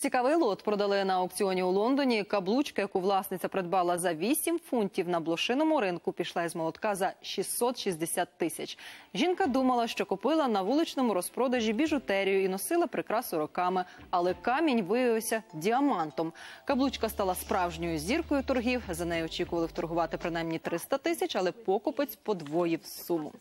Цікавий лот продали на аукціоні у Лондоні. Каблучка, яку власниця придбала за 8 фунтів на блошиному ринку, пішла із молотка за 660 тисяч. Жінка думала, що купила на вуличному розпродажі біжутерію і носила прикрасу роками, але камінь виявився діамантом. Каблучка стала справжньою зіркою торгів. За нею очікували вторгувати принаймні 300 тисяч, але покупець подвоїв суму.